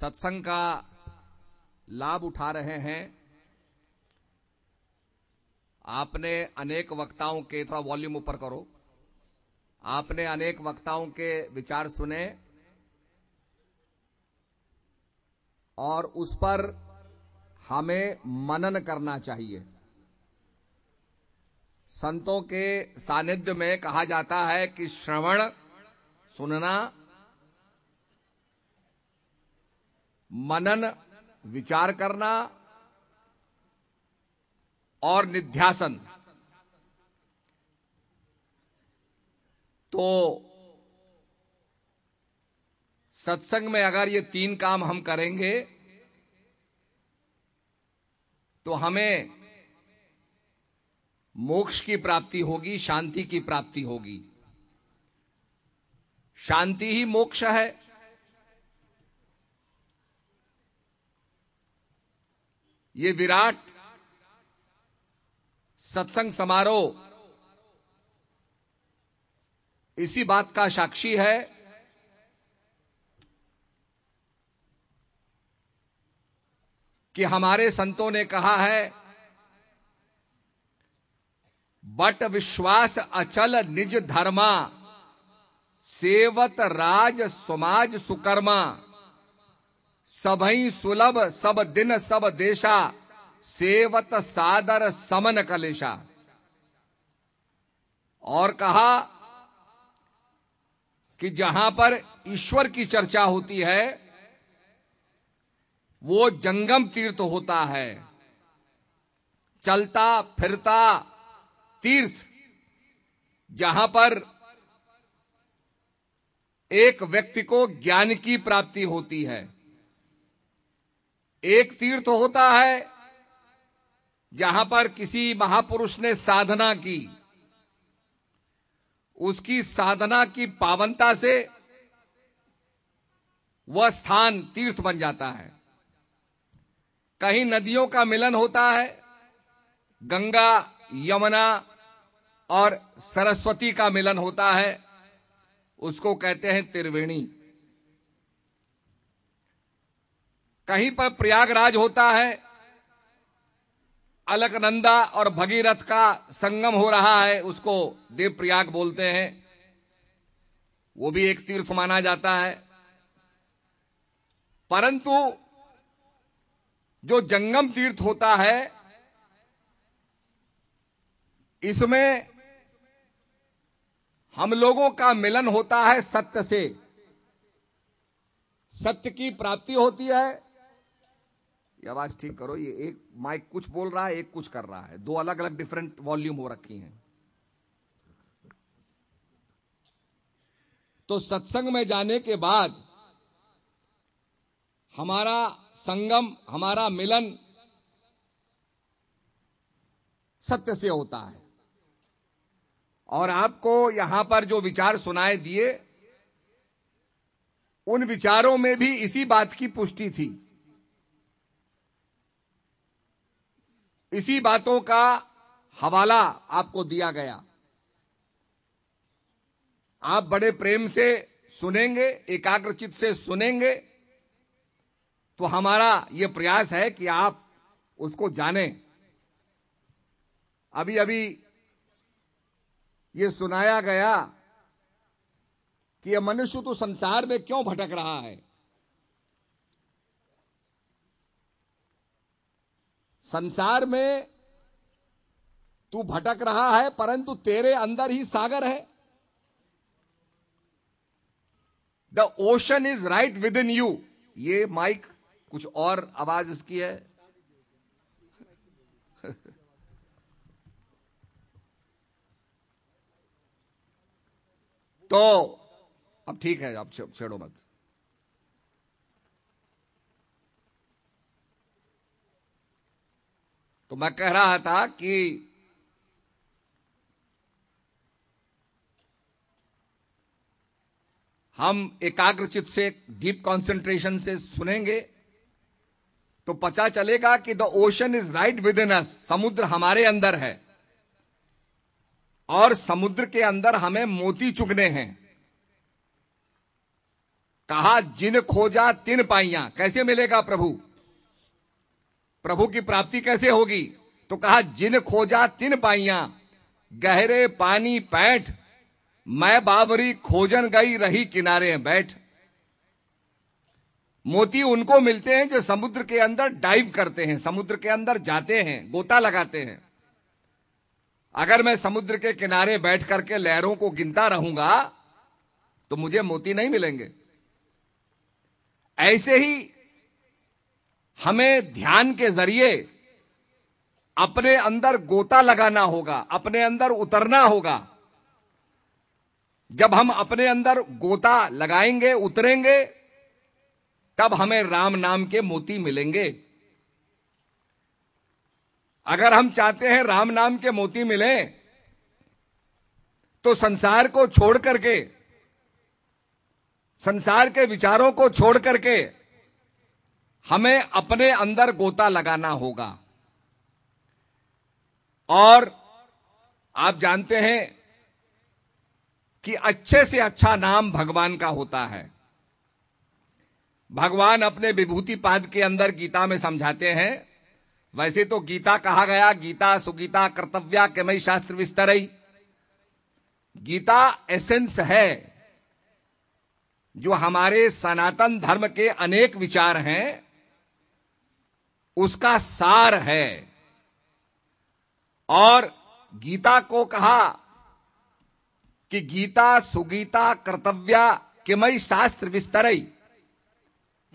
सत्संग का लाभ उठा रहे हैं आपने अनेक वक्ताओं के थोड़ा वॉल्यूम ऊपर करो आपने अनेक वक्ताओं के विचार सुने और उस पर हमें मनन करना चाहिए संतों के सानिध्य में कहा जाता है कि श्रवण सुनना मनन विचार करना और निध्यासन तो सत्संग में अगर ये तीन काम हम करेंगे तो हमें मोक्ष की प्राप्ति होगी शांति की प्राप्ति होगी शांति ही मोक्ष है ये विराट सत्संग समारोह इसी बात का साक्षी है कि हमारे संतों ने कहा है बट विश्वास अचल निज धर्मा सेवत राज समाज सुकर्मा सभी सुलभ सब दिन सब देशा सेवत सादर समन कलेशा और कहा कि जहां पर ईश्वर की चर्चा होती है वो जंगम तीर्थ होता है चलता फिरता तीर्थ जहां पर एक व्यक्ति को ज्ञान की प्राप्ति होती है एक तीर्थ होता है जहां पर किसी महापुरुष ने साधना की उसकी साधना की पावनता से वह स्थान तीर्थ बन जाता है कहीं नदियों का मिलन होता है गंगा यमुना और सरस्वती का मिलन होता है उसको कहते हैं त्रिवेणी कहीं पर प्रयागराज होता है अलकनंदा और भगीरथ का संगम हो रहा है उसको देव प्रयाग बोलते हैं वो भी एक तीर्थ माना जाता है परंतु जो जंगम तीर्थ होता है इसमें हम लोगों का मिलन होता है सत्य से सत्य की प्राप्ति होती है ये आवाज ठीक करो ये एक माइक कुछ बोल रहा है एक कुछ कर रहा है दो अलग अलग डिफरेंट वॉल्यूम हो रखी हैं तो सत्संग में जाने के बाद हमारा संगम हमारा मिलन सत्य से होता है और आपको यहां पर जो विचार सुनाए दिए उन विचारों में भी इसी बात की पुष्टि थी इसी बातों का हवाला आपको दिया गया आप बड़े प्रेम से सुनेंगे एकाग्रचित से सुनेंगे तो हमारा ये प्रयास है कि आप उसको जाने अभी अभी ये सुनाया गया कि यह मनुष्य तो संसार में क्यों भटक रहा है संसार में तू भटक रहा है परंतु तेरे अंदर ही सागर है the ocean is right within you ये माइक कुछ और आवाज इसकी है तो अब ठीक है आप छेड़ो मत तो मैं कह रहा था कि हम एकाग्रचित से डीप कंसंट्रेशन से सुनेंगे तो पता चलेगा कि the ocean is right within us समुद्र हमारे अंदर है और समुद्र के अंदर हमें मोती चुगने हैं कहा जिन खोजा तिन पाइया कैसे मिलेगा प्रभु प्रभु की प्राप्ति कैसे होगी तो कहा जिन खोजा तिन पाइया गहरे पानी पैठ मैं बाबरी खोजन गई रही किनारे बैठ मोती उनको मिलते हैं जो समुद्र के अंदर डाइव करते हैं समुद्र के अंदर जाते हैं गोता लगाते हैं अगर मैं समुद्र के किनारे बैठ करके लहरों को गिनता रहूंगा तो मुझे मोती नहीं मिलेंगे ऐसे ही हमें ध्यान के जरिए अपने अंदर गोता लगाना होगा अपने अंदर उतरना होगा जब हम अपने अंदर गोता लगाएंगे उतरेंगे तब हमें राम नाम के मोती मिलेंगे अगर हम चाहते हैं राम नाम के मोती मिले तो संसार को छोड़ करके संसार के विचारों को छोड़ करके हमें अपने अंदर गोता लगाना होगा और आप जानते हैं कि अच्छे से अच्छा नाम भगवान का होता है भगवान अपने विभूति पाद के अंदर गीता में समझाते हैं वैसे तो गीता कहा गया गीता सुगीता कर्तव्या के मई शास्त्र ही गीता एसेंस है जो हमारे सनातन धर्म के अनेक विचार हैं उसका सार है और गीता को कहा कि गीता सुगीता कर्तव्या मई शास्त्र विस्तर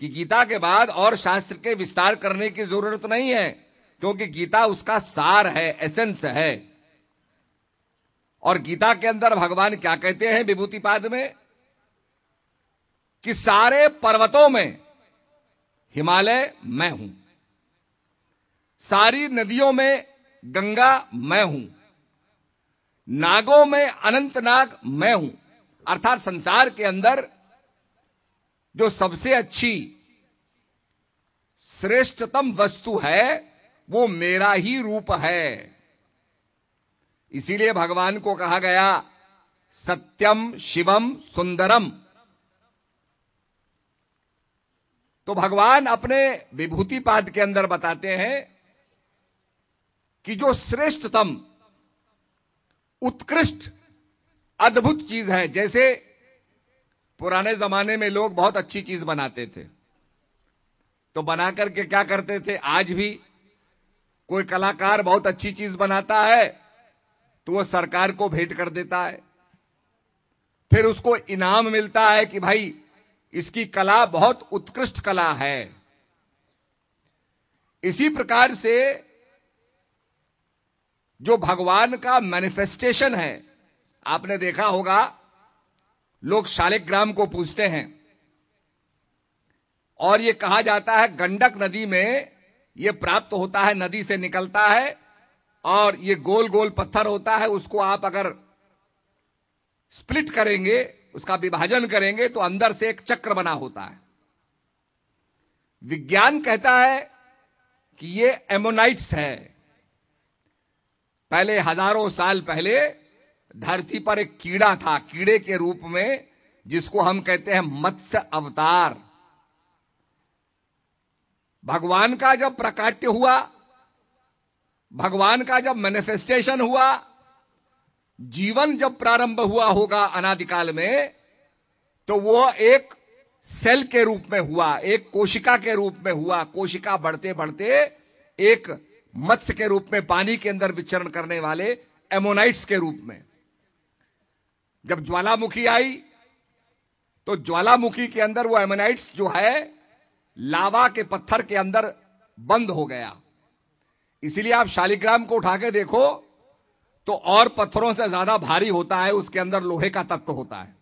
कि गीता के बाद और शास्त्र के विस्तार करने की जरूरत नहीं है क्योंकि गीता उसका सार है एसेंस है और गीता के अंदर भगवान क्या कहते हैं विभूतिपाद में कि सारे पर्वतों में हिमालय मैं हूं सारी नदियों में गंगा मैं हूं नागों में अनंतनाग मैं हूं अर्थात संसार के अंदर जो सबसे अच्छी श्रेष्ठतम वस्तु है वो मेरा ही रूप है इसीलिए भगवान को कहा गया सत्यम शिवम सुंदरम तो भगवान अपने विभूति पाद के अंदर बताते हैं कि जो श्रेष्ठतम उत्कृष्ट अद्भुत चीज है जैसे पुराने जमाने में लोग बहुत अच्छी चीज बनाते थे तो बना करके क्या करते थे आज भी कोई कलाकार बहुत अच्छी चीज बनाता है तो वो सरकार को भेंट कर देता है फिर उसको इनाम मिलता है कि भाई इसकी कला बहुत उत्कृष्ट कला है इसी प्रकार से जो भगवान का मैनिफेस्टेशन है आपने देखा होगा लोग शालिग्राम को पूजते हैं और ये कहा जाता है गंडक नदी में ये प्राप्त होता है नदी से निकलता है और ये गोल गोल पत्थर होता है उसको आप अगर स्प्लिट करेंगे उसका विभाजन करेंगे तो अंदर से एक चक्र बना होता है विज्ञान कहता है कि ये एमोनाइट्स है पहले हजारों साल पहले धरती पर एक कीड़ा था कीड़े के रूप में जिसको हम कहते हैं मत्स्य अवतार भगवान का जब प्रकाट्य हुआ भगवान का जब मैनिफेस्टेशन हुआ जीवन जब प्रारंभ हुआ होगा अनादिकाल में तो वो एक सेल के रूप में हुआ एक कोशिका के रूप में हुआ कोशिका बढ़ते बढ़ते एक मत्स्य के रूप में पानी के अंदर विचरण करने वाले एमोनाइट्स के रूप में जब ज्वालामुखी आई तो ज्वालामुखी के अंदर वो एमोनाइट्स जो है लावा के पत्थर के अंदर बंद हो गया इसीलिए आप शालिग्राम को उठा के देखो तो और पत्थरों से ज्यादा भारी होता है उसके अंदर लोहे का तत्व होता है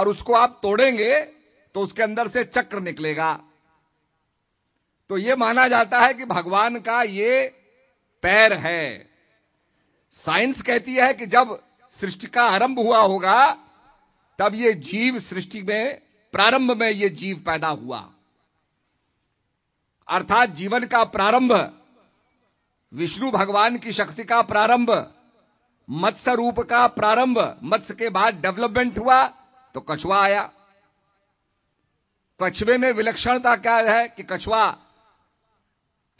और उसको आप तोड़ेंगे तो उसके अंदर से चक्र निकलेगा तो ये माना जाता है कि भगवान का ये पैर है साइंस कहती है कि जब सृष्टि का आरंभ हुआ होगा तब ये जीव सृष्टि में प्रारंभ में ये जीव पैदा हुआ अर्थात जीवन का प्रारंभ विष्णु भगवान की शक्ति का प्रारंभ मत्स्य रूप का प्रारंभ मत्स्य के बाद डेवलपमेंट हुआ तो कछुआ आया कछुए में विलक्षणता क्या है कि कछुआ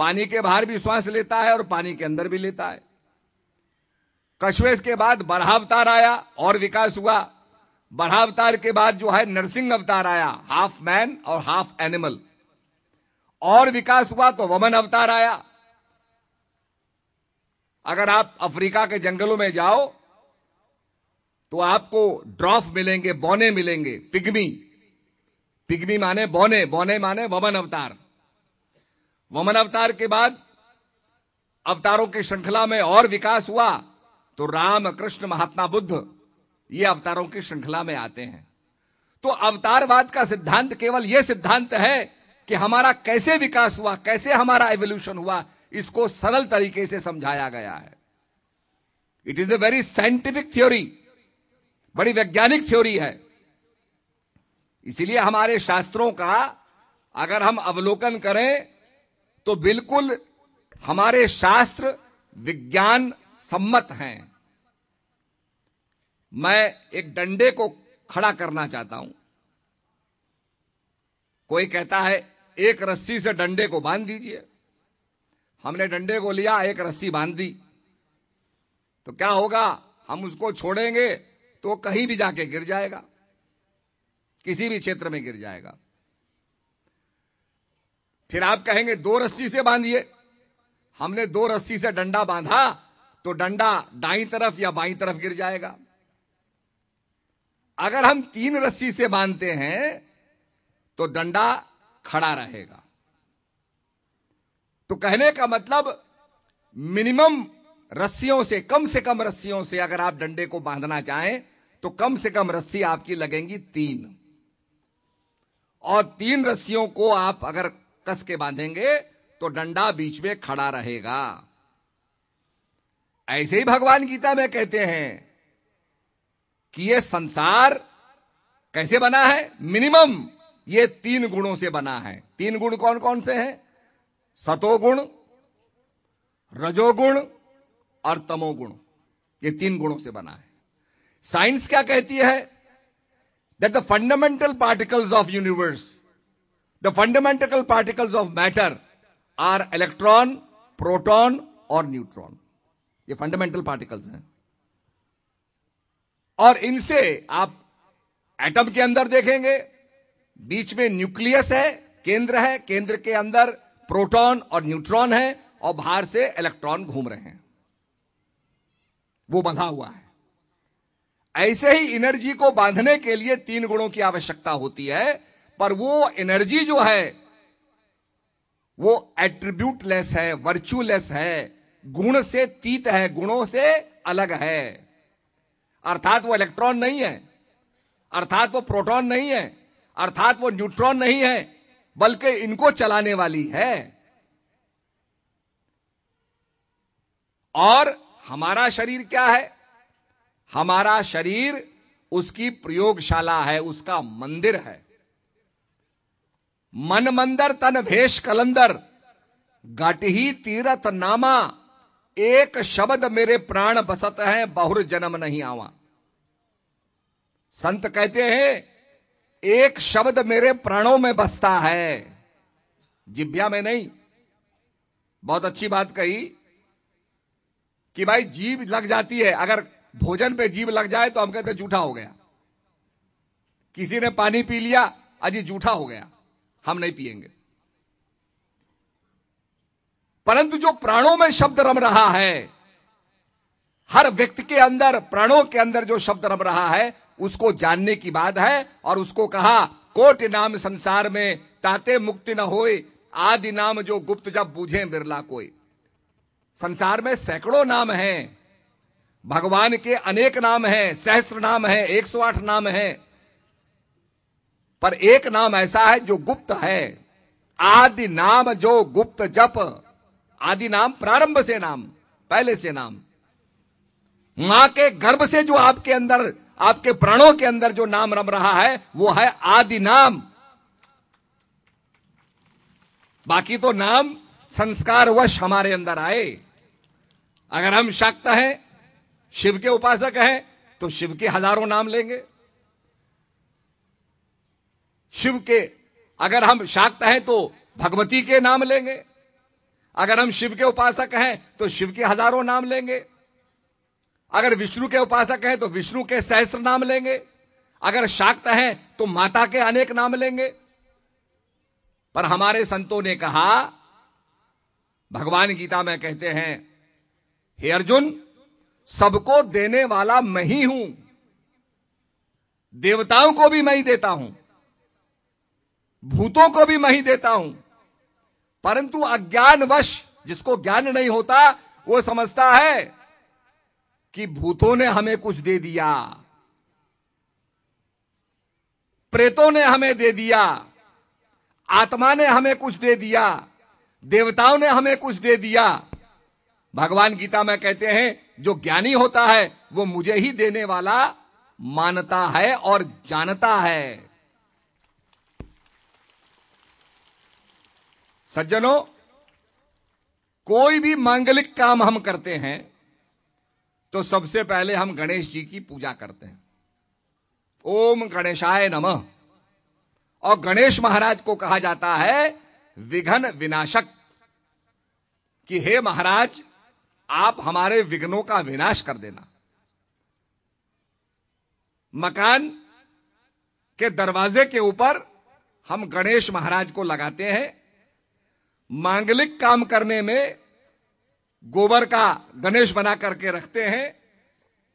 पानी के बाहर भी श्वास लेता है और पानी के अंदर भी लेता है कछुएस के बाद बढ़ावतार अवतार आया और विकास हुआ बढ़ावतार अवतार के बाद जो है नरसिंह अवतार आया हाफ मैन और हाफ एनिमल और विकास हुआ तो वमन अवतार आया अगर आप अफ्रीका के जंगलों में जाओ तो आपको ड्रॉफ मिलेंगे बौने मिलेंगे पिग्मी पिग्मी माने बौने बौने माने वमन अवतार वमन अवतार के बाद अवतारों की श्रृंखला में और विकास हुआ तो राम कृष्ण महात्मा बुद्ध ये अवतारों की श्रृंखला में आते हैं तो अवतारवाद का सिद्धांत केवल यह सिद्धांत है कि हमारा कैसे विकास हुआ कैसे हमारा एवोल्यूशन हुआ इसको सरल तरीके से समझाया गया है it is a very scientific theory बड़ी वैज्ञानिक थ्योरी है इसीलिए हमारे शास्त्रों का अगर हम अवलोकन करें तो बिल्कुल हमारे शास्त्र विज्ञान सम्मत हैं मैं एक डंडे को खड़ा करना चाहता हूं कोई कहता है एक रस्सी से डंडे को बांध दीजिए हमने डंडे को लिया एक रस्सी बांध दी तो क्या होगा हम उसको छोड़ेंगे तो कहीं भी जाके गिर जाएगा किसी भी क्षेत्र में गिर जाएगा फिर आप कहेंगे दो रस्सी से बांधिए हमने दो रस्सी से डंडा बांधा तो डंडा दाई तरफ या बाई तरफ गिर जाएगा अगर हम तीन रस्सी से बांधते हैं तो डंडा खड़ा रहेगा तो कहने का मतलब मिनिमम रस्सियों से कम से कम रस्सियों से अगर आप डंडे को बांधना चाहें तो कम से कम रस्सी आपकी लगेंगी तीन और तीन रस्सियों को आप अगर कस के बांधेंगे तो डंडा बीच में खड़ा रहेगा ऐसे ही भगवान गीता में कहते हैं कि यह संसार कैसे बना है मिनिमम ये तीन गुणों से बना है तीन गुण कौन कौन से हैं सतोगुण रजोगुण और तमोगुण ये तीन गुणों से बना है साइंस क्या कहती है that the fundamental particles of universe The fundamental particles of matter are electron, proton और न्यूट्रॉन ये फंडामेंटल पार्टिकल्स हैं और इनसे आप एटम के अंदर देखेंगे बीच में न्यूक्लियस है केंद्र है केंद्र के अंदर प्रोटॉन और न्यूट्रॉन है और बाहर से इलेक्ट्रॉन घूम रहे हैं वो बंधा हुआ है ऐसे ही एनर्जी को बांधने के लिए तीन गुणों की आवश्यकता होती है पर वो एनर्जी जो है वो एट्रीब्यूटलेस है वर्चुलेस है गुण से तीत है गुणों से अलग है अर्थात वो इलेक्ट्रॉन नहीं है अर्थात वो प्रोटॉन नहीं है अर्थात वो न्यूट्रॉन नहीं है बल्कि इनको चलाने वाली है और हमारा शरीर क्या है हमारा शरीर उसकी प्रयोगशाला है उसका मंदिर है मन मंदर तन भेष कलंदर ही तीरथ नामा एक शब्द मेरे प्राण बसत है बहुर जन्म नहीं आवा संत कहते हैं एक शब्द मेरे प्राणों में बसता है जिब्या में नहीं बहुत अच्छी बात कही कि भाई जीव लग जाती है अगर भोजन पे जीव लग जाए तो हम कहते जूठा हो गया किसी ने पानी पी लिया अजी जूठा हो गया हम नहीं पिएंगे परंतु जो प्राणों में शब्द रम रहा है हर व्यक्ति के अंदर प्राणों के अंदर जो शब्द रम रहा है उसको जानने की बात है और उसको कहा कोट नाम संसार में ताते मुक्ति न होए आदि नाम जो गुप्त जब बूझे बिरला कोई संसार में सैकड़ों नाम हैं भगवान के अनेक नाम हैं सहस्र नाम हैं एक सौ आठ नाम हैं पर एक नाम ऐसा है जो गुप्त है आदि नाम जो गुप्त जप आदि नाम प्रारंभ से नाम पहले से नाम मां के गर्भ से जो आपके अंदर आपके प्राणों के अंदर जो नाम रम रहा है वो है आदि नाम बाकी तो नाम संस्कार वश हमारे अंदर आए अगर हम शक्त हैं शिव के उपासक हैं तो शिव के हजारों नाम लेंगे शिव के अगर हम शाक्त हैं तो भगवती के नाम लेंगे अगर हम शिव के उपासक हैं तो शिव के हजारों नाम लेंगे अगर विष्णु के उपासक हैं तो विष्णु के सहस्र नाम लेंगे अगर शाक्त हैं तो माता के अनेक नाम लेंगे पर हमारे संतों ने कहा भगवान गीता में कहते हैं हे अर्जुन सबको देने वाला मैं ही हूं देवताओं को भी मैं ही देता हूं भूतों को भी मैं ही देता हूं परंतु अज्ञानवश जिसको ज्ञान नहीं होता वो समझता है कि भूतों ने हमें कुछ दे दिया प्रेतों ने हमें दे दिया आत्मा ने हमें कुछ दे दिया देवताओं ने हमें कुछ दे दिया भगवान गीता में कहते हैं जो ज्ञानी होता है वो मुझे ही देने वाला मानता है और जानता है सज्जनों कोई भी मांगलिक काम हम करते हैं तो सबसे पहले हम गणेश जी की पूजा करते हैं ओम गणेशाय नमः और गणेश महाराज को कहा जाता है विघन विनाशक कि हे महाराज आप हमारे विघ्नों का विनाश कर देना मकान के दरवाजे के ऊपर हम गणेश महाराज को लगाते हैं मांगलिक काम करने में गोबर का गणेश बना करके रखते हैं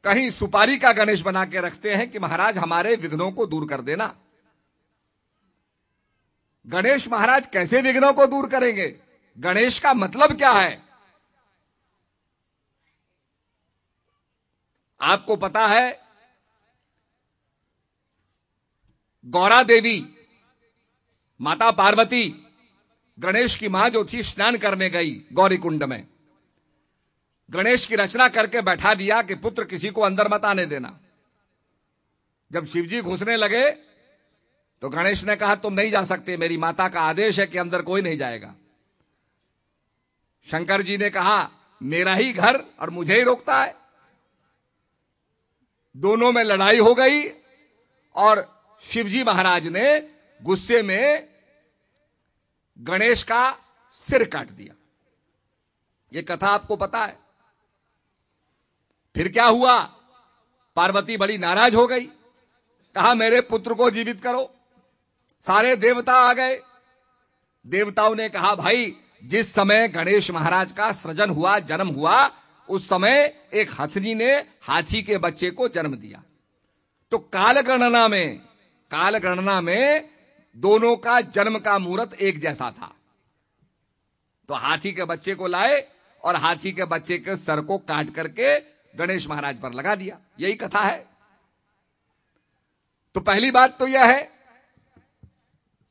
कहीं सुपारी का गणेश बना के रखते हैं कि महाराज हमारे विघ्नों को दूर कर देना गणेश महाराज कैसे विघ्नों को दूर करेंगे गणेश का मतलब क्या है आपको पता है गौरा देवी माता पार्वती गणेश की मां जो थी स्नान करने गई गौरी कुंड में गणेश की रचना करके बैठा दिया कि पुत्र किसी को अंदर मत आने देना जब शिवजी घुसने लगे तो गणेश ने कहा तुम नहीं जा सकते मेरी माता का आदेश है कि अंदर कोई नहीं जाएगा शंकर जी ने कहा मेरा ही घर और मुझे ही रोकता है दोनों में लड़ाई हो गई और शिवजी महाराज ने गुस्से में गणेश का सिर काट दिया यह कथा आपको पता है फिर क्या हुआ पार्वती बड़ी नाराज हो गई कहा मेरे पुत्र को जीवित करो सारे देवता आ गए देवताओं ने कहा भाई जिस समय गणेश महाराज का सृजन हुआ जन्म हुआ उस समय एक हथनी ने हाथी के बच्चे को जन्म दिया तो काल गणना में काल गणना में दोनों का जन्म का मुहूर्त एक जैसा था तो हाथी के बच्चे को लाए और हाथी के बच्चे के सर को काट करके गणेश महाराज पर लगा दिया यही कथा है तो पहली बात तो यह है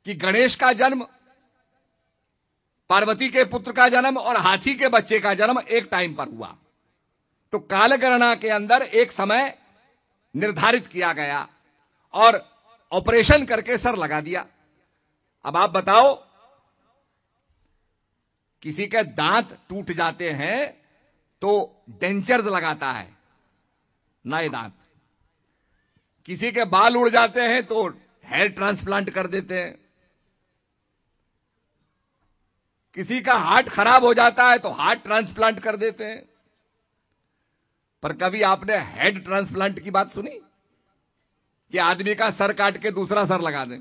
कि गणेश का जन्म पार्वती के पुत्र का जन्म और हाथी के बच्चे का जन्म एक टाइम पर हुआ तो कालगणना के अंदर एक समय निर्धारित किया गया और ऑपरेशन करके सर लगा दिया अब आप बताओ किसी के दांत टूट जाते हैं तो डेंचर्स लगाता है नए दांत किसी के बाल उड़ जाते हैं तो हेयर ट्रांसप्लांट कर देते हैं किसी का हार्ट खराब हो जाता है तो हार्ट ट्रांसप्लांट कर देते हैं पर कभी आपने हेड ट्रांसप्लांट की बात सुनी कि आदमी का सर काट के दूसरा सर लगा दें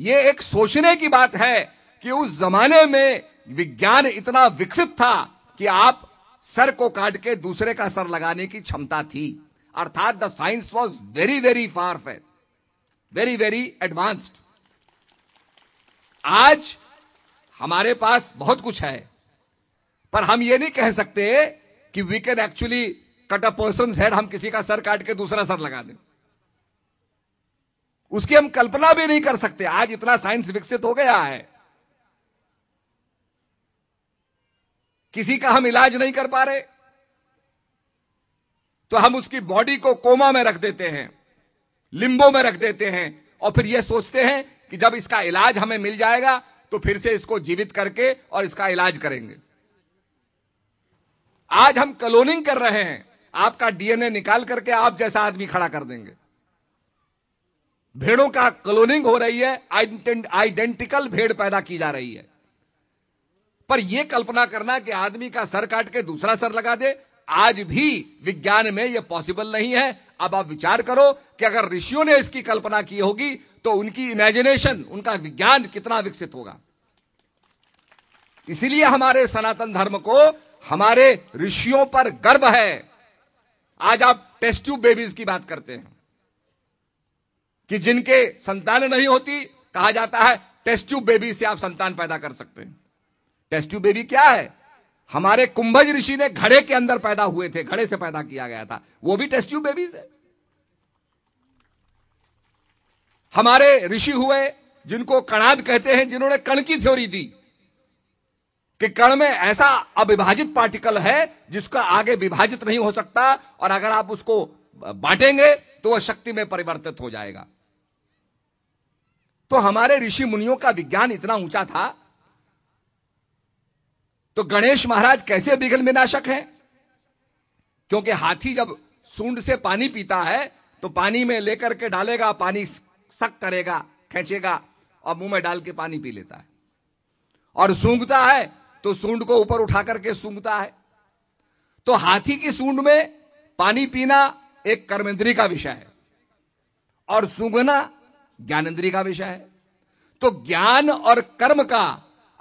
ये एक सोचने की बात है कि उस जमाने में विज्ञान इतना विकसित था कि आप सर को काट के दूसरे का सर लगाने की क्षमता थी अर्थात the science was very very far fetched very very advanced आज हमारे पास बहुत कुछ है पर हम ये नहीं कह सकते कि we can actually cut a person head हम किसी का सर काट के दूसरा सर लगा दें उसकी हम कल्पना भी नहीं कर सकते आज इतना साइंस विकसित हो गया है किसी का हम इलाज नहीं कर पा रहे तो हम उसकी बॉडी को कोमा में रख देते हैं लिंबो में रख देते हैं और फिर यह सोचते हैं कि जब इसका इलाज हमें मिल जाएगा तो फिर से इसको जीवित करके और इसका इलाज करेंगे आज हम कलोनिंग कर रहे हैं आपका डीएनए निकाल करके आप जैसा आदमी खड़ा कर देंगे भेड़ों का क्लोनिंग हो रही है आइडेंटिकल भेड़ पैदा की जा रही है पर यह कल्पना करना कि आदमी का सर काट के दूसरा सर लगा दे आज भी विज्ञान में यह पॉसिबल नहीं है अब आप विचार करो कि अगर ऋषियों ने इसकी कल्पना की होगी तो उनकी इमेजिनेशन उनका विज्ञान कितना विकसित होगा इसीलिए हमारे सनातन धर्म को हमारे ऋषियों पर गर्व है आज आप टेस्ट ट्यूब बेबीज की बात करते हैं कि जिनके संतान नहीं होती कहा जाता है टेस्ट्यू बेबी से आप संतान पैदा कर सकते हैं टेस्ट्यू बेबी क्या है हमारे कुंभज ऋषि ने घड़े के अंदर पैदा हुए थे घड़े से पैदा किया गया था वो भी टेस्ट्यू बेबी से हमारे ऋषि हुए जिनको कणाद कहते हैं जिन्होंने कण की थ्योरी दी कि कण में ऐसा अविभाजित पार्टिकल है जिसका आगे विभाजित नहीं हो सकता और अगर आप उसको बांटेंगे तो वह शक्ति में परिवर्तित हो जाएगा तो हमारे ऋषि मुनियों का विज्ञान इतना ऊंचा था तो गणेश महाराज कैसे विघन विनाशक हैं क्योंकि हाथी जब सूंड से पानी पीता है तो पानी में लेकर के डालेगा पानी सक करेगा खेचेगा और मुंह में डाल के पानी पी लेता है और सूंघता है तो सूंड को ऊपर उठा करके सूंघता है तो हाथी की सूंड में पानी पीना एक कर्मेंद्री का विषय है और सूंघना ज्ञान इंद्री का विषय है तो ज्ञान और कर्म का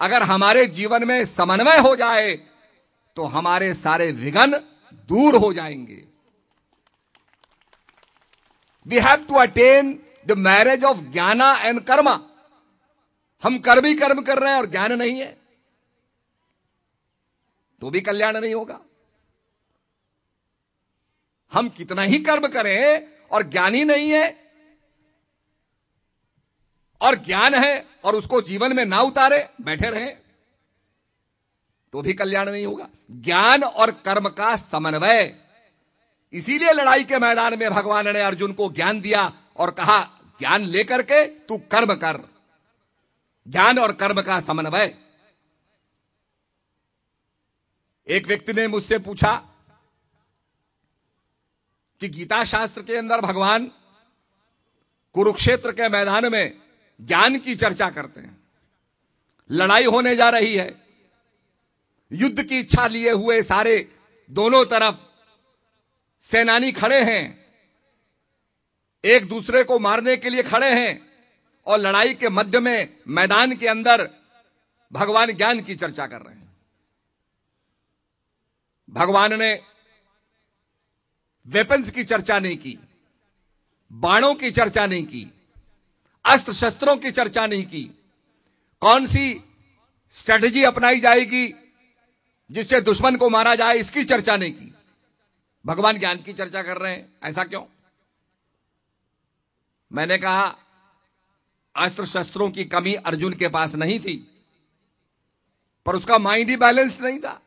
अगर हमारे जीवन में समन्वय हो जाए तो हमारे सारे विघन दूर हो जाएंगे we have to attain the marriage of jnana and karma हम कर्म ही कर्म कर रहे हैं और ज्ञान नहीं है तो भी कल्याण नहीं होगा हम कितना ही कर्म करें और ज्ञानी नहीं है और ज्ञान है और उसको जीवन में ना उतारे बैठे रहे तो भी कल्याण नहीं होगा ज्ञान और कर्म का समन्वय इसीलिए लड़ाई के मैदान में भगवान ने अर्जुन को ज्ञान दिया और कहा ज्ञान लेकर के तू कर्म कर ज्ञान और कर्म का समन्वय एक व्यक्ति ने मुझसे पूछा कि गीता शास्त्र के अंदर भगवान कुरुक्षेत्र के मैदान में ज्ञान की चर्चा करते हैं लड़ाई होने जा रही है युद्ध की इच्छा लिए हुए सारे दोनों तरफ सेनानी खड़े हैं एक दूसरे को मारने के लिए खड़े हैं और लड़ाई के मध्य में मैदान के अंदर भगवान ज्ञान की चर्चा कर रहे हैं भगवान ने वेपन्स की चर्चा नहीं की बाणों की चर्चा नहीं की अस्त्र शस्त्रों की चर्चा नहीं की कौन सी स्ट्रेटजी अपनाई जाएगी जिससे दुश्मन को मारा जाए इसकी चर्चा नहीं की भगवान ज्ञान की चर्चा कर रहे हैं ऐसा क्यों मैंने कहा अस्त्र शस्त्रों की कमी अर्जुन के पास नहीं थी पर उसका माइंड ही बैलेंस्ड नहीं था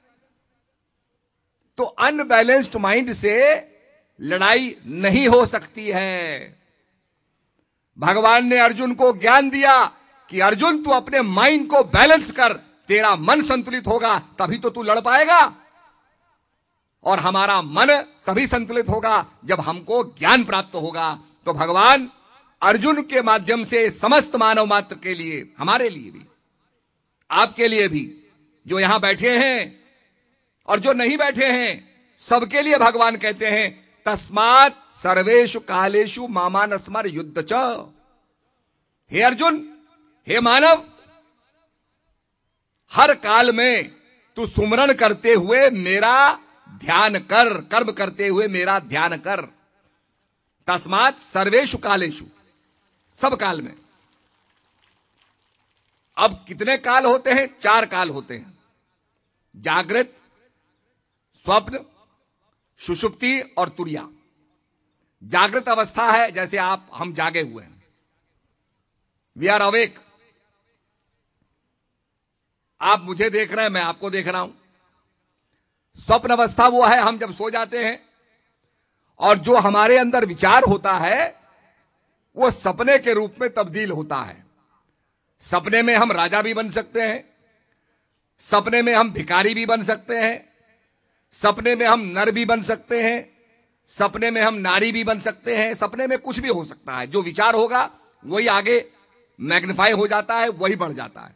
तो अनबैलेंस्ड माइंड से लड़ाई नहीं हो सकती है भगवान ने अर्जुन को ज्ञान दिया कि अर्जुन तू अपने माइंड को बैलेंस कर तेरा मन संतुलित होगा तभी तो तू लड़ पाएगा और हमारा मन तभी संतुलित होगा जब हमको ज्ञान प्राप्त होगा तो भगवान अर्जुन के माध्यम से समस्त मानव मात्र के लिए हमारे लिए भी आपके लिए भी जो यहां बैठे हैं और जो नहीं बैठे हैं सबके लिए भगवान कहते हैं तस्मात सर्वेशु कालेशु मामान स्मर युद्ध च हे अर्जुन हे मानव हर काल में तू सुमरण करते हुए मेरा ध्यान कर कर्म करते हुए मेरा ध्यान कर तस्मात सर्वेशु कालेशु सब काल में अब कितने काल होते हैं चार काल होते हैं जागृत स्वप्न सुषुप्ति और तुरिया जागृत अवस्था है जैसे आप हम जागे हुए हैं वी आर अवेक आप मुझे देख रहे हैं मैं आपको देख रहा हूं स्वप्न अवस्था वो है हम जब सो जाते हैं और जो हमारे अंदर विचार होता है वो सपने के रूप में तब्दील होता है सपने में हम राजा भी बन सकते हैं सपने में हम भिकारी भी बन सकते हैं सपने में हम नर भी बन सकते हैं सपने में हम नारी भी बन सकते हैं सपने में कुछ भी हो सकता है जो विचार होगा वही आगे मैग्निफाई हो जाता है वही बढ़ जाता है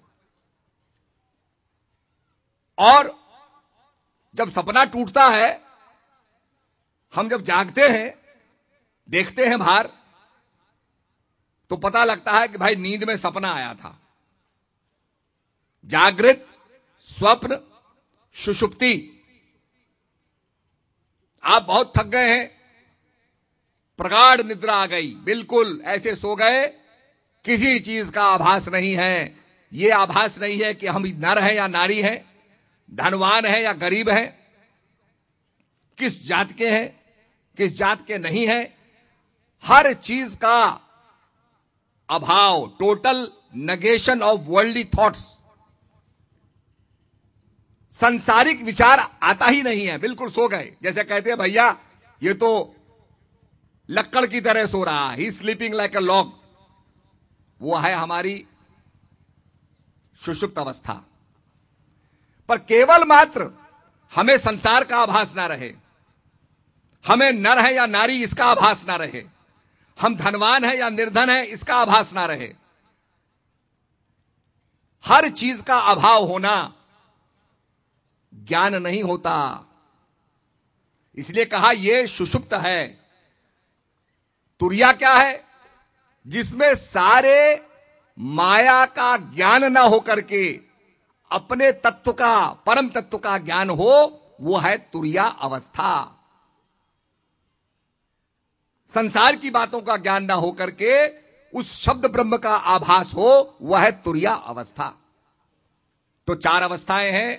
और जब सपना टूटता है हम जब जागते हैं देखते हैं बाहर तो पता लगता है कि भाई नींद में सपना आया था जागृत स्वप्न सुषुप्ति आप बहुत थक गए हैं प्रगाढ़ निद्रा आ गई बिल्कुल ऐसे सो गए किसी चीज का आभास नहीं है ये आभास नहीं है कि हम नर हैं या नारी हैं धनवान है या गरीब है किस जात के हैं किस जात के नहीं है हर चीज का अभाव total negation of worldly thoughts संसारिक विचार आता ही नहीं है बिल्कुल सो गए जैसे कहते हैं भैया ये तो लक्कड़ की तरह सो रहा ही स्लीपिंग लाइक अ लॉग वो है हमारी सुषुप्त अवस्था पर केवल मात्र हमें संसार का आभास ना रहे हमें नर है या नारी इसका आभास ना रहे हम धनवान है या निर्धन है इसका आभास ना रहे हर चीज का अभाव होना ज्ञान नहीं होता इसलिए कहा यह सुषुप्त है तुरिया क्या है जिसमें सारे माया का ज्ञान ना हो करके अपने तत्व का परम तत्व का ज्ञान हो वो है तुरिया अवस्था संसार की बातों का ज्ञान ना हो करके उस शब्द ब्रह्म का आभास हो वह है तुरिया अवस्था तो चार अवस्थाएं हैं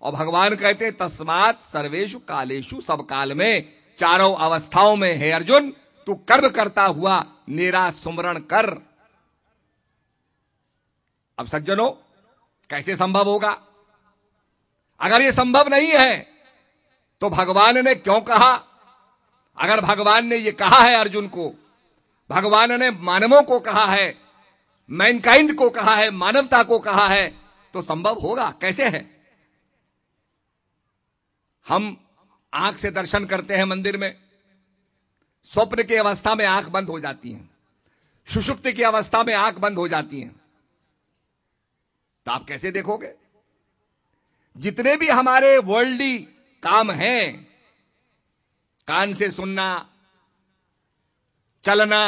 और भगवान कहते तस्मात सर्वेशु कालेशु सब काल में चारों अवस्थाओं में हे अर्जुन तू कर्म करता हुआ मेरा सुमरण कर अब सज्जनों कैसे संभव होगा अगर ये संभव नहीं है तो भगवान ने क्यों कहा अगर भगवान ने यह कहा है अर्जुन को भगवान ने मानवों को कहा है मैनकाइंड को कहा है मानवता को कहा है तो संभव होगा कैसे है हम आंख से दर्शन करते हैं मंदिर में स्वप्न की अवस्था में आंख बंद हो जाती है सुषुप्त की अवस्था में आंख बंद हो जाती है तो आप कैसे देखोगे जितने भी हमारे वर्ल्डली काम हैं कान से सुनना चलना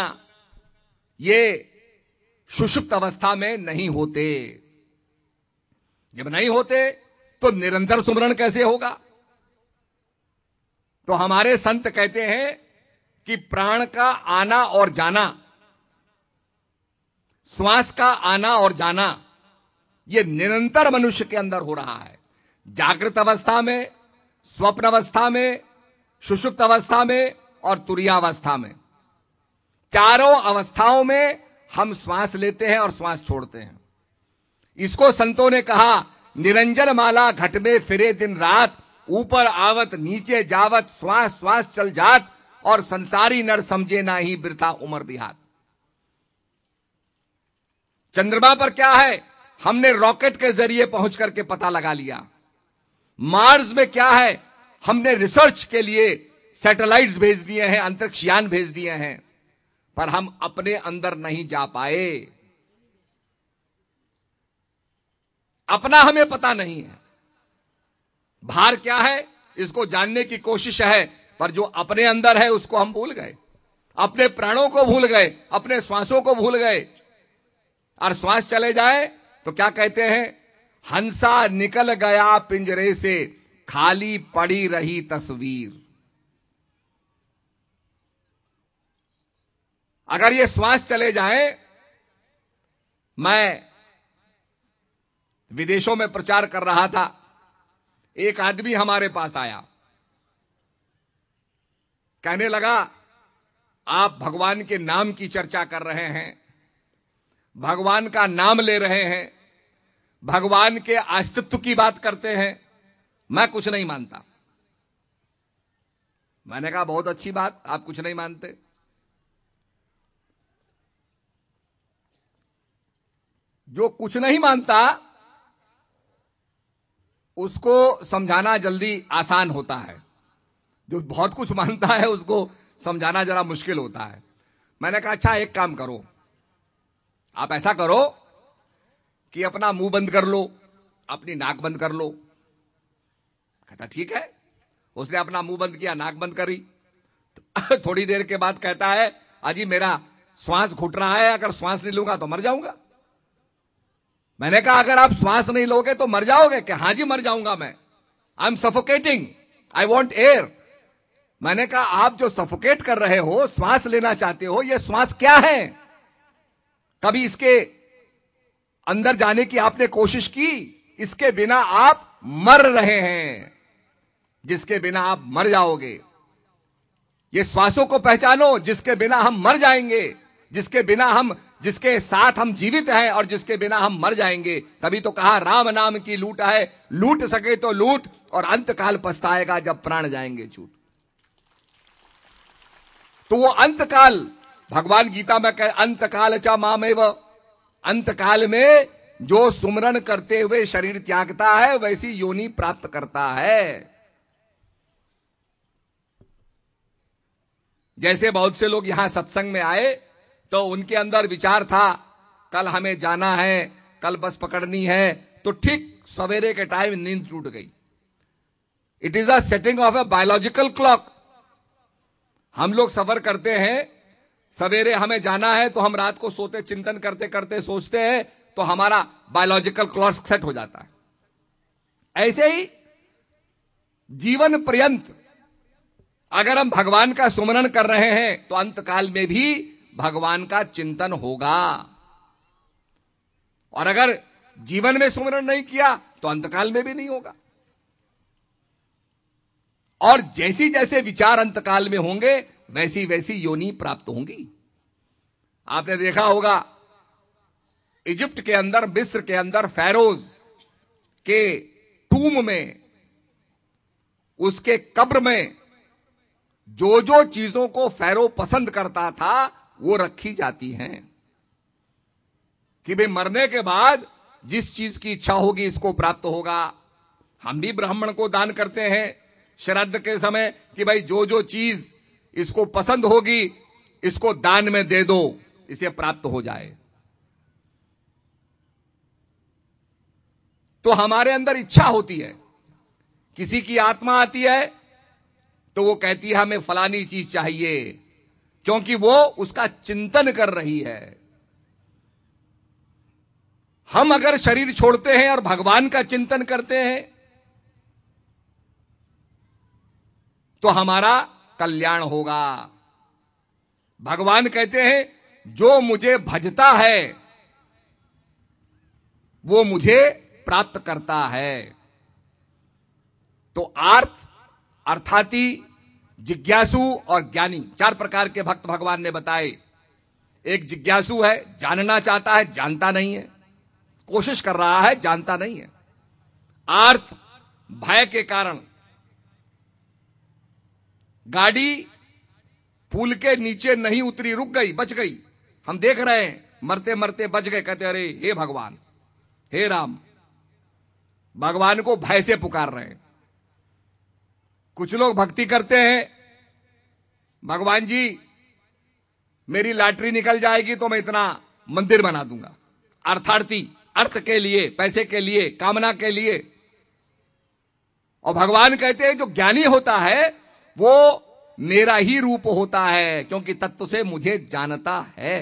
ये सुषुप्त अवस्था में नहीं होते जब नहीं होते तो निरंतर सुमरण कैसे होगा तो हमारे संत कहते हैं कि प्राण का आना और जाना श्वास का आना और जाना यह निरंतर मनुष्य के अंदर हो रहा है जागृत अवस्था में स्वप्न अवस्था में सुषुप्त अवस्था में और तुरियावस्था में चारों अवस्थाओं में हम श्वास लेते हैं और श्वास छोड़ते हैं इसको संतों ने कहा निरंजन माला घट में फिरे दिन रात ऊपर आवत नीचे जावत श्वास श्वास चल जात और संसारी नर समझे ना ही वृथा उमर बिहात चंद्रमा पर क्या है हमने रॉकेट के जरिए पहुंच करके पता लगा लिया मार्स में क्या है हमने रिसर्च के लिए सैटेलाइट्स भेज दिए हैं अंतरिक्ष यान भेज दिए हैं पर हम अपने अंदर नहीं जा पाए अपना हमें पता नहीं है भार क्या है इसको जानने की कोशिश है पर जो अपने अंदर है उसको हम भूल गए अपने प्राणों को भूल गए अपने श्वासों को भूल गए और श्वास चले जाए तो क्या कहते हैं हंसा निकल गया पिंजरे से खाली पड़ी रही तस्वीर अगर ये श्वास चले जाए मैं विदेशों में प्रचार कर रहा था एक आदमी हमारे पास आया कहने लगा आप भगवान के नाम की चर्चा कर रहे हैं भगवान का नाम ले रहे हैं भगवान के अस्तित्व की बात करते हैं मैं कुछ नहीं मानता मैंने कहा बहुत अच्छी बात आप कुछ नहीं मानते जो कुछ नहीं मानता उसको समझाना जल्दी आसान होता है जो बहुत कुछ मानता है उसको समझाना जरा मुश्किल होता है मैंने कहा अच्छा एक काम करो आप ऐसा करो कि अपना मुंह बंद कर लो अपनी नाक बंद कर लो कहता ठीक है उसने अपना मुंह बंद किया नाक बंद करी तो थोड़ी देर के बाद कहता है अजी मेरा श्वास घुट रहा है अगर श्वास नहीं लूंगा तो मर जाऊंगा मैंने कहा अगर आप श्वास नहीं लोगे तो मर जाओगे कि हाँ जी मर जाऊंगा मैं I am suffocating I want air मैंने कहा आप जो सफोकेट कर रहे हो श्वास लेना चाहते हो यह श्वास क्या है कभी इसके अंदर जाने की आपने कोशिश की इसके बिना आप मर रहे हैं जिसके बिना आप मर जाओगे ये श्वासों को पहचानो जिसके बिना हम मर जाएंगे जिसके बिना हम जिसके साथ हम जीवित हैं और जिसके बिना हम मर जाएंगे तभी तो कहा राम नाम की लूट है लूट सके तो लूट और अंतकाल पछताएगा जब प्राण जाएंगे छूट तो वो अंतकाल भगवान गीता में अंत अंतकाल चा माम अंतकाल में जो सुमरण करते हुए शरीर त्यागता है वैसी योनि प्राप्त करता है जैसे बहुत से लोग यहां सत्संग में आए तो उनके अंदर विचार था कल हमें जाना है कल बस पकड़नी है तो ठीक सवेरे के टाइम नींद टूट गई it is a setting of a biological clock हम लोग सफर करते हैं सवेरे हमें जाना है तो हम रात को सोते चिंतन करते करते सोचते हैं तो हमारा बायोलॉजिकल क्लॉक सेट हो जाता है ऐसे ही जीवन पर्यंत अगर हम भगवान का सुमरण कर रहे हैं तो अंतकाल में भी भगवान का चिंतन होगा और अगर जीवन में सुमरण नहीं किया तो अंतकाल में भी नहीं होगा और जैसी जैसे विचार अंतकाल में होंगे वैसी वैसी योनि प्राप्त होंगी आपने देखा होगा इजिप्ट के अंदर मिस्र के अंदर फैरोज के टूम में उसके कब्र में जो जो चीजों को फैरो पसंद करता था वो रखी जाती हैं कि भाई मरने के बाद जिस चीज की इच्छा होगी इसको प्राप्त होगा हम भी ब्राह्मण को दान करते हैं श्राद्ध के समय कि भाई जो जो चीज इसको पसंद होगी इसको दान में दे दो इसे प्राप्त हो जाए तो हमारे अंदर इच्छा होती है किसी की आत्मा आती है तो वो कहती है हमें फलानी चीज चाहिए क्योंकि वो उसका चिंतन कर रही है हम अगर शरीर छोड़ते हैं और भगवान का चिंतन करते हैं तो हमारा कल्याण होगा भगवान कहते हैं जो मुझे भजता है वो मुझे प्राप्त करता है तो आर्थ अर्थाती जिज्ञासु और ज्ञानी चार प्रकार के भक्त भगवान ने बताए एक जिज्ञासु है जानना चाहता है जानता नहीं है कोशिश कर रहा है जानता नहीं है आर्थ भय के कारण गाड़ी पुल के नीचे नहीं उतरी रुक गई बच गई हम देख रहे हैं मरते मरते बच गए कहते अरे हे भगवान हे राम भगवान को भय से पुकार रहे हैं कुछ लोग भक्ति करते हैं भगवान जी मेरी लॉटरी निकल जाएगी तो मैं इतना मंदिर बना दूंगा अर्थार्थी अर्थ के लिए पैसे के लिए कामना के लिए और भगवान कहते हैं जो ज्ञानी होता है वो मेरा ही रूप होता है क्योंकि तत्व से मुझे जानता है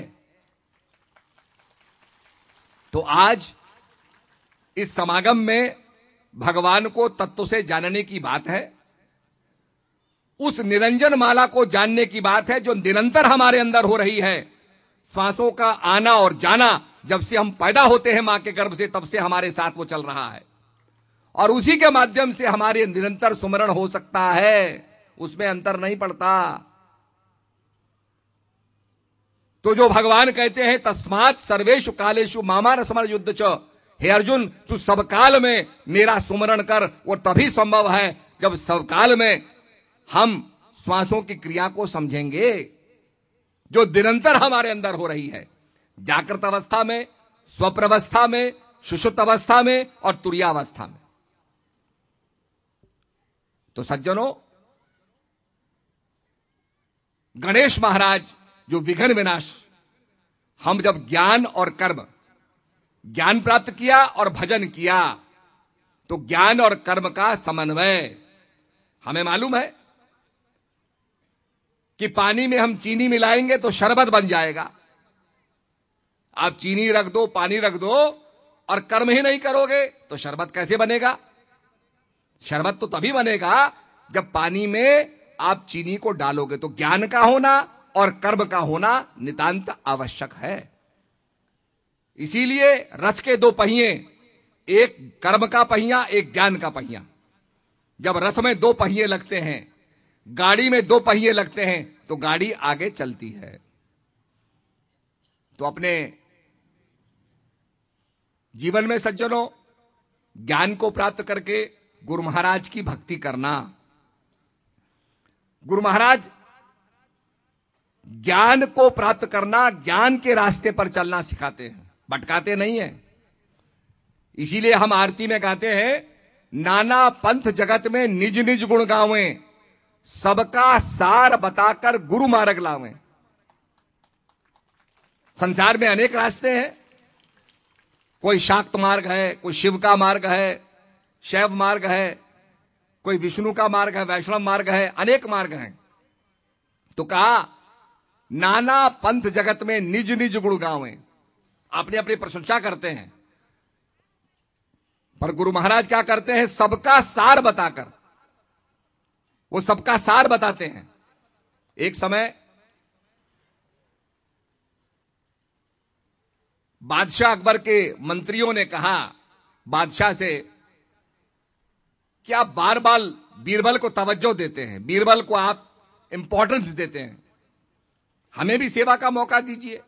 तो आज इस समागम में भगवान को तत्व से जानने की बात है उस निरंजन माला को जानने की बात है जो निरंतर हमारे अंदर हो रही है श्वासों का आना और जाना जब से हम पैदा होते हैं मां के गर्भ से तब से हमारे साथ वो चल रहा है और उसी के माध्यम से हमारे निरंतर सुमरण हो सकता है उसमें अंतर नहीं पड़ता तो जो भगवान कहते हैं तस्मात सर्वेशु कालेशु मामा रसमर युद्ध च हे अर्जुन तू सबकाल में मेरा सुमरण कर और तभी संभव है जब सबकाल में हम श्वासों की क्रिया को समझेंगे जो निरंतर हमारे अंदर हो रही है जागृत अवस्था में स्वप्रवस्था में सुषुप्त अवस्था में और तुरियावस्था में तो सज्जनों गणेश महाराज जो विघन विनाश हम जब ज्ञान और कर्म ज्ञान प्राप्त किया और भजन किया तो ज्ञान और कर्म का समन्वय हमें मालूम है कि पानी में हम चीनी मिलाएंगे तो शरबत बन जाएगा आप चीनी रख दो पानी रख दो और कर्म ही नहीं करोगे तो शरबत कैसे बनेगा शरबत तो तभी बनेगा जब पानी में आप चीनी को डालोगे तो ज्ञान का होना और कर्म का होना नितांत आवश्यक है इसीलिए रथ के दो पहिए एक कर्म का पहिया एक ज्ञान का पहिया जब रथ में दो पहिए लगते हैं गाड़ी में दो पहिए लगते हैं तो गाड़ी आगे चलती है तो अपने जीवन में सज्जनों ज्ञान को प्राप्त करके गुरु महाराज की भक्ति करना गुरु महाराज ज्ञान को प्राप्त करना ज्ञान के रास्ते पर चलना सिखाते हैं भटकाते नहीं है इसीलिए हम आरती में गाते हैं नाना पंथ जगत में निज निज गुण गावें सबका सार बताकर गुरु मार्ग लावे संसार में अनेक रास्ते हैं कोई शाक्त मार्ग है कोई शिव का मार्ग है शैव मार्ग है कोई विष्णु का मार्ग है वैष्णव मार्ग है अनेक मार्ग हैं तो कहा नाना पंथ जगत में निज निज गुण गावे अपनी अपनी प्रशंसा करते हैं पर गुरु महाराज क्या करते हैं सबका सार बताकर वो सबका सार बताते हैं एक समय बादशाह अकबर के मंत्रियों ने कहा बादशाह से क्या आप बार बार बीरबल को तवज्जो देते हैं बीरबल को आप इंपॉर्टेंस देते हैं हमें भी सेवा का मौका दीजिए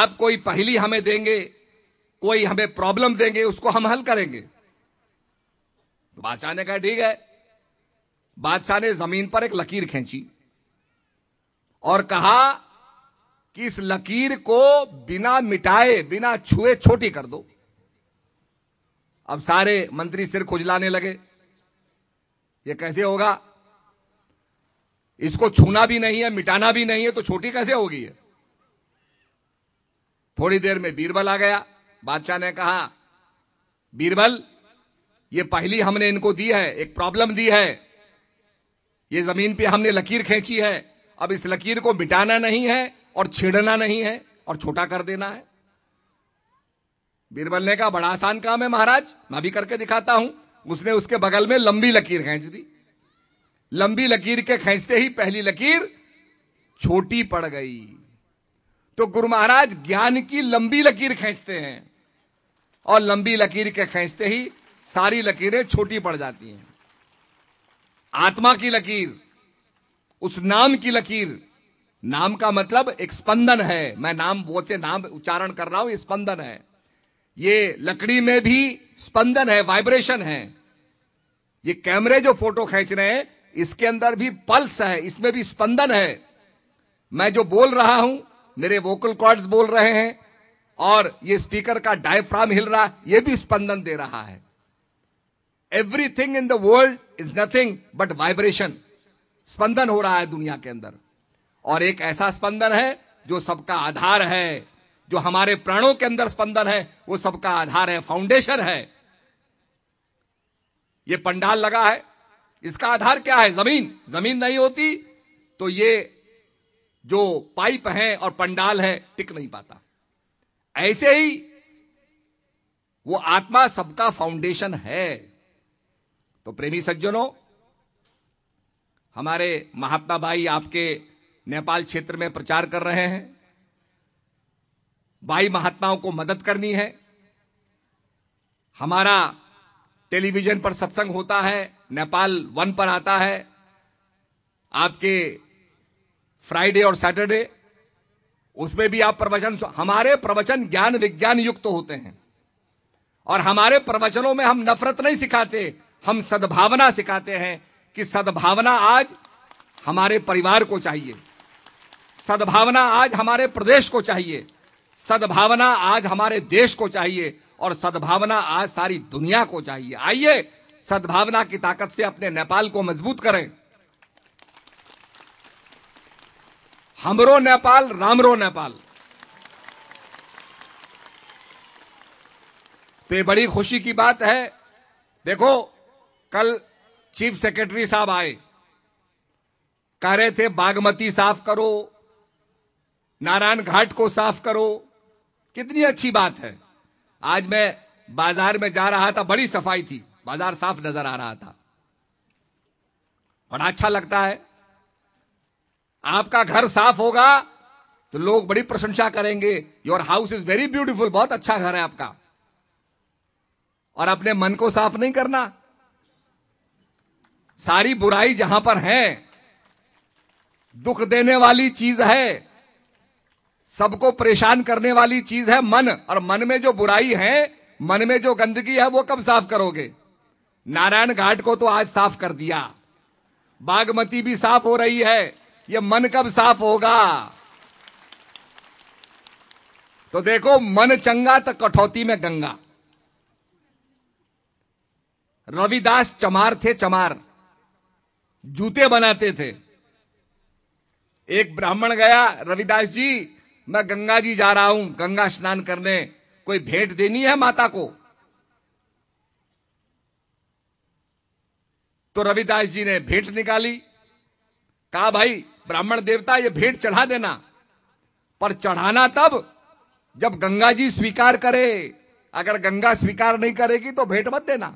आप कोई पहली हमें देंगे कोई हमें प्रॉब्लम देंगे उसको हम हल करेंगे तो बादशाह ने कहा ठीक है बादशाह ने जमीन पर एक लकीर खींची और कहा कि इस लकीर को बिना मिटाए बिना छुए छोटी कर दो अब सारे मंत्री सिर खुजलाने लगे ये कैसे होगा इसको छूना भी नहीं है मिटाना भी नहीं है तो छोटी कैसे होगी है थोड़ी देर में बीरबल आ गया बादशाह ने कहा बीरबल ये पहली हमने इनको दी है एक प्रॉब्लम दी है ये जमीन पे हमने लकीर खींची है अब इस लकीर को मिटाना नहीं है और छेड़ना नहीं है और छोटा कर देना है बीरबल ने कहा बड़ा आसान काम है महाराज मैं भी करके दिखाता हूं उसने उसके बगल में लंबी लकीर खींच दी लंबी लकीर के खींचते ही पहली लकीर छोटी पड़ गई तो गुरु महाराज ज्ञान की लंबी लकीर खींचते हैं और लंबी लकीर के खींचते ही सारी लकीरें छोटी पड़ जाती हैं आत्मा की लकीर उस नाम की लकीर नाम का मतलब एक स्पंदन है मैं नाम बहुत से नाम उच्चारण कर रहा हूं स्पंदन है ये लकड़ी में भी स्पंदन है वाइब्रेशन है ये कैमरे जो फोटो खींच रहे हैं इसके अंदर भी पल्स है इसमें भी स्पंदन है मैं जो बोल रहा हूं मेरे वोकल कॉर्ड्स बोल रहे हैं और ये स्पीकर का डायफ्राम हिल रहा यह भी स्पंदन दे रहा है everything in the world is nothing but vibration स्पंदन हो रहा है दुनिया के अंदर और एक ऐसा स्पंदन है जो सबका आधार है जो हमारे प्राणों के अंदर स्पंदन है वो सबका आधार है फाउंडेशन है ये पंडाल लगा है इसका आधार क्या है जमीन जमीन नहीं होती तो ये जो पाइप है और पंडाल है टिक नहीं पाता ऐसे ही वो आत्मा सबका फाउंडेशन है तो प्रेमी सज्जनों हमारे महात्मा भाई आपके नेपाल क्षेत्र में प्रचार कर रहे हैं भाई महात्माओं को मदद करनी है हमारा टेलीविजन पर सत्संग होता है नेपाल वन पर आता है आपके फ्राइडे और सैटरडे उसमें भी आप प्रवचन हमारे प्रवचन ज्ञान विज्ञान युक्त तो होते हैं और हमारे प्रवचनों में हम नफरत नहीं सिखाते हम सद्भावना सिखाते हैं कि सद्भावना आज हमारे परिवार को चाहिए सद्भावना आज हमारे प्रदेश को चाहिए सद्भावना आज हमारे देश को चाहिए और सद्भावना आज सारी दुनिया को चाहिए आइए सद्भावना की ताकत से अपने नेपाल को मजबूत करें हमरो नेपाल रामरो नेपाल तो बड़ी खुशी की बात है देखो कल चीफ सेक्रेटरी साहब आए कह रहे थे बागमती साफ करो नारायण घाट को साफ करो कितनी अच्छी बात है आज मैं बाजार में जा रहा था बड़ी सफाई थी बाजार साफ नजर आ रहा था बड़ा अच्छा लगता है आपका घर साफ होगा तो लोग बड़ी प्रशंसा करेंगे your house is very beautiful बहुत अच्छा घर है आपका और अपने मन को साफ नहीं करना सारी बुराई जहां पर है दुख देने वाली चीज है सबको परेशान करने वाली चीज है मन और मन में जो बुराई है मन में जो गंदगी है वो कब साफ करोगे नारायण घाट को तो आज साफ कर दिया बागमती भी साफ हो रही है ये मन कब साफ होगा तो देखो मन चंगा तो कठौती में गंगा रविदास चमार थे चमार जूते बनाते थे एक ब्राह्मण गया रविदास जी मैं गंगा जी जा रहा हूं गंगा स्नान करने कोई भेंट देनी है माता को तो रविदास जी ने भेंट निकाली कहा भाई ब्राह्मण देवता ये भेंट चढ़ा देना पर चढ़ाना तब जब गंगा जी स्वीकार करे अगर गंगा स्वीकार नहीं करेगी तो भेंट मत देना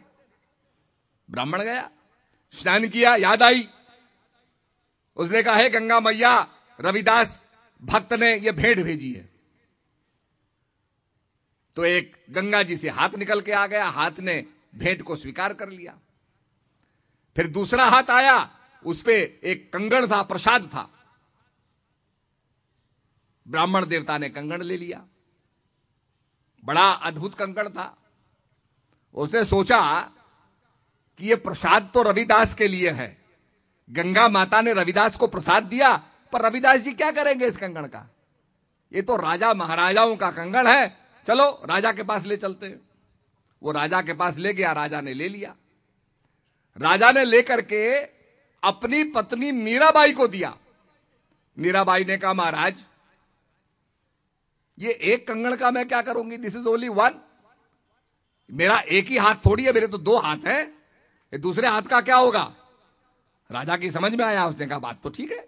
ब्राह्मण गया स्नान किया याद आई उसने कहा है गंगा मैया रविदास भक्त ने यह भेंट भेजी है तो एक गंगा जी से हाथ निकल के आ गया हाथ ने भेंट को स्वीकार कर लिया फिर दूसरा हाथ आया उस पर एक कंगण था प्रसाद था ब्राह्मण देवता ने कंगण ले लिया बड़ा अद्भुत कंगण था उसने सोचा कि ये प्रसाद तो रविदास के लिए है गंगा माता ने रविदास को प्रसाद दिया पर रविदास जी क्या करेंगे इस कंगन का ये तो राजा महाराजाओं का कंगन है चलो राजा के पास ले चलते हैं वो राजा के पास ले गया राजा ने ले लिया राजा ने लेकर के अपनी पत्नी मीराबाई को दिया मीराबाई ने कहा महाराज ये एक कंगन का मैं क्या करूंगी दिस इज ओनली वन मेरा एक ही हाथ थोड़ी है मेरे तो दो हाथ हैं ये दूसरे हाथ का क्या होगा राजा की समझ में आया उसने कहा बात तो ठीक है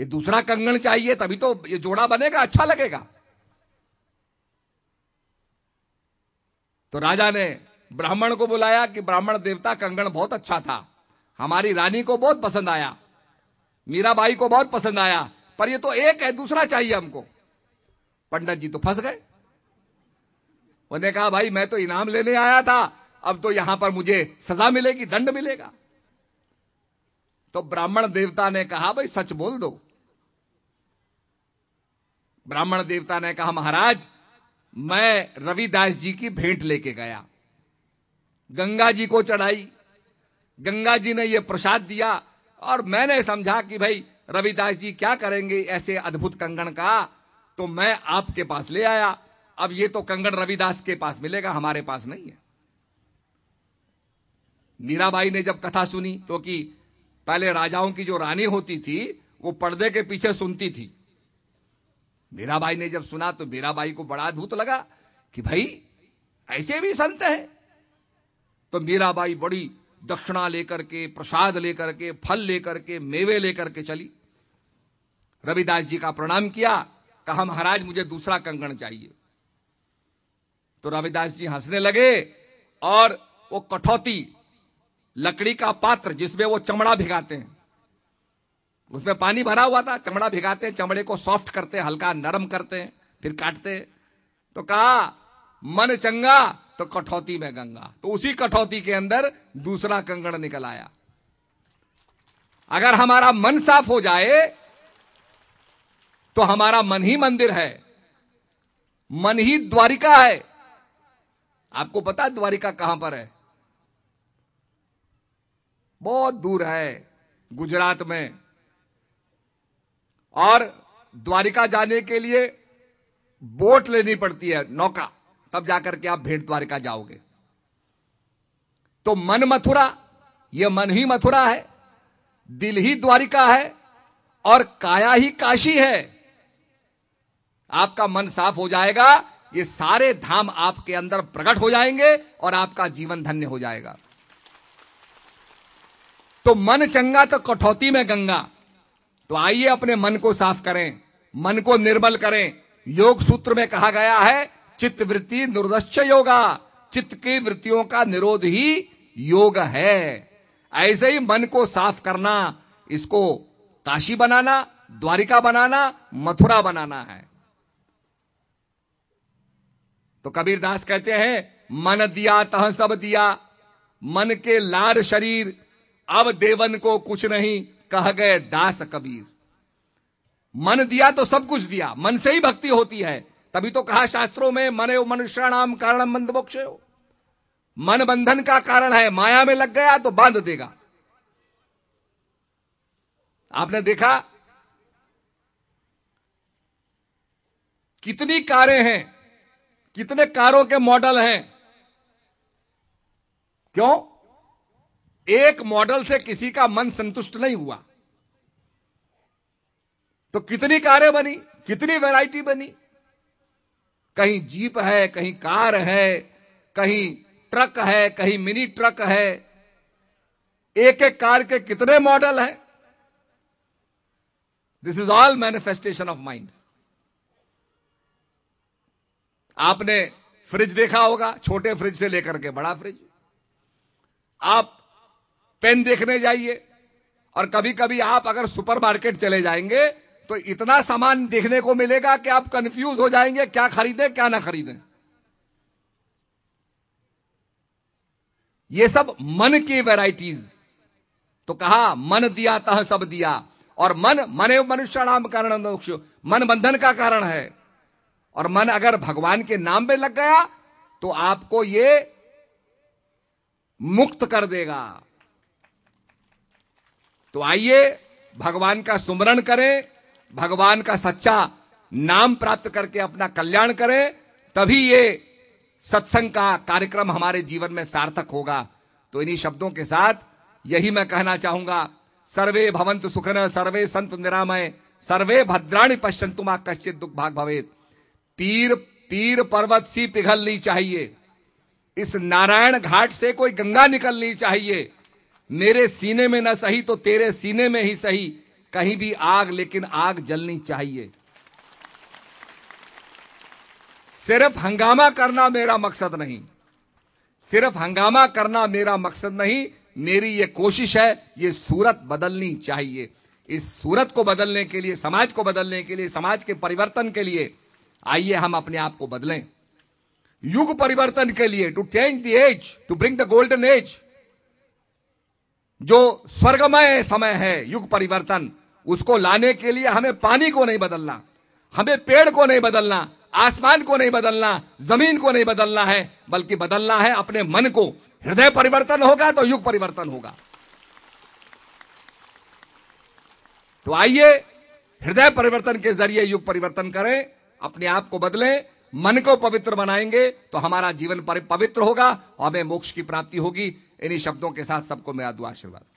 ये दूसरा कंगन चाहिए तभी तो ये जोड़ा बनेगा अच्छा लगेगा तो राजा ने ब्राह्मण को बुलाया कि ब्राह्मण देवता कंगन बहुत अच्छा था हमारी रानी को बहुत पसंद आया मीराबाई को बहुत पसंद आया पर ये तो एक है दूसरा चाहिए हमको पंडित जी तो फंस गए उन्हें कहा भाई मैं तो इनाम लेने आया था अब तो यहां पर मुझे सजा मिलेगी दंड मिलेगा तो ब्राह्मण देवता ने कहा भाई सच बोल दो ब्राह्मण देवता ने कहा महाराज मैं रविदास जी की भेंट लेके गया गंगा जी को चढ़ाई गंगा जी ने यह प्रसाद दिया और मैंने समझा कि भाई रविदास जी क्या करेंगे ऐसे अद्भुत कंगन का तो मैं आपके पास ले आया अब ये तो कंगन रविदास के पास मिलेगा हमारे पास नहीं है मीराबाई ने जब कथा सुनी क्योंकि तो पहले राजाओं की जो रानी होती थी वो पर्दे के पीछे सुनती थी मीराबाई ने जब सुना तो मीराबाई को बड़ा अद्भुत लगा कि भाई ऐसे भी संत हैं तो मीराबाई बड़ी दक्षिणा लेकर के प्रसाद लेकर के फल लेकर के मेवे लेकर के चली रविदास जी का प्रणाम किया कहा महाराज मुझे दूसरा कंगन चाहिए तो रविदास जी हंसने लगे और वो कठौती लकड़ी का पात्र जिसमें वो चमड़ा भिगाते हैं उसमें पानी भरा हुआ था चमड़ा भिगाते हैं चमड़े को सॉफ्ट करते हैं हल्का नरम करते हैं फिर काटते हैं तो कहा मन चंगा तो कठौती में गंगा तो उसी कठौती के अंदर दूसरा कंगड़ निकल आया अगर हमारा मन साफ हो जाए तो हमारा मन ही मंदिर है मन ही द्वारिका है आपको पता द्वारिका कहां पर है बहुत दूर है गुजरात में और द्वारिका जाने के लिए बोट लेनी पड़ती है नौका तब जाकर के आप भेंट द्वारिका जाओगे तो मन मथुरा यह मन ही मथुरा है दिल ही द्वारिका है और काया ही काशी है आपका मन साफ हो जाएगा ये सारे धाम आपके अंदर प्रकट हो जाएंगे और आपका जीवन धन्य हो जाएगा तो मन चंगा तो कठौती में गंगा तो आइए अपने मन को साफ करें मन को निर्बल करें योग सूत्र में कहा गया है चित्त वृत्ति निर्दश्च योगा चित्त की वृत्तियों का निरोध ही योग है ऐसे ही मन को साफ करना इसको काशी बनाना द्वारिका बनाना मथुरा बनाना है तो कबीर दास कहते हैं मन दिया तह सब दिया मन के लार शरीर अब देवन को कुछ नहीं कह गए दास कबीर मन दिया तो सब कुछ दिया मन से ही भक्ति होती है तभी तो कहा शास्त्रों में मने मनुष्य नाम कारण मंद मोक्ष मन बंधन का कारण है माया में लग गया तो बांध देगा आपने देखा कितनी कारें हैं कितने कारों के मॉडल हैं क्यों एक मॉडल से किसी का मन संतुष्ट नहीं हुआ तो कितनी कारें बनी कितनी वैरायटी बनी कहीं जीप है कहीं कार है कहीं ट्रक है कहीं मिनी ट्रक है एक एक कार के कितने मॉडल हैं this is all manifestation of mind आपने फ्रिज देखा होगा छोटे फ्रिज से लेकर के बड़ा फ्रिज आप पेन देखने जाइए और कभी कभी आप अगर सुपरमार्केट चले जाएंगे तो इतना सामान देखने को मिलेगा कि आप कंफ्यूज हो जाएंगे क्या खरीदें क्या ना खरीदें ये सब मन की वैरायटीज तो कहा मन दिया तह सब दिया और मन मने मनुष्य नाम कारण मन बंधन का कारण है और मन अगर भगवान के नाम पे लग गया तो आपको ये मुक्त कर देगा तो आइए भगवान का सुमरण करें भगवान का सच्चा नाम प्राप्त करके अपना कल्याण करें तभी ये सत्संग का कार्यक्रम हमारे जीवन में सार्थक होगा तो इन्हीं शब्दों के साथ यही मैं कहना चाहूंगा सर्वे भवंत सुखन सर्वे संत निरामय सर्वे भद्राणी पश्चंतु मा कश्चित दुख भाग भवेद पीर पीर पर्वत सी पिघलनी चाहिए इस नारायण घाट से कोई गंगा निकलनी चाहिए मेरे सीने में ना सही तो तेरे सीने में ही सही कहीं भी आग लेकिन आग जलनी चाहिए सिर्फ हंगामा करना मेरा मकसद नहीं सिर्फ हंगामा करना मेरा मकसद नहीं मेरी ये कोशिश है ये सूरत बदलनी चाहिए इस सूरत को बदलने के लिए समाज को बदलने के लिए समाज के परिवर्तन के लिए आइए हम अपने आप को बदलें युग परिवर्तन के लिए to change the age to bring the golden age जो स्वर्गमय समय है युग परिवर्तन उसको लाने के लिए हमें पानी को नहीं बदलना हमें पेड़ को नहीं बदलना आसमान को नहीं बदलना जमीन को नहीं बदलना है बल्कि बदलना है अपने मन को हृदय परिवर्तन होगा तो युग परिवर्तन होगा तो आइए हृदय परिवर्तन के जरिए युग परिवर्तन करें अपने आप को बदलें मन को पवित्र बनाएंगे तो हमारा जीवन पवित्र होगा और हमें मोक्ष की प्राप्ति होगी इन्हीं शब्दों के साथ सबको मेरा दुआ आशीर्वाद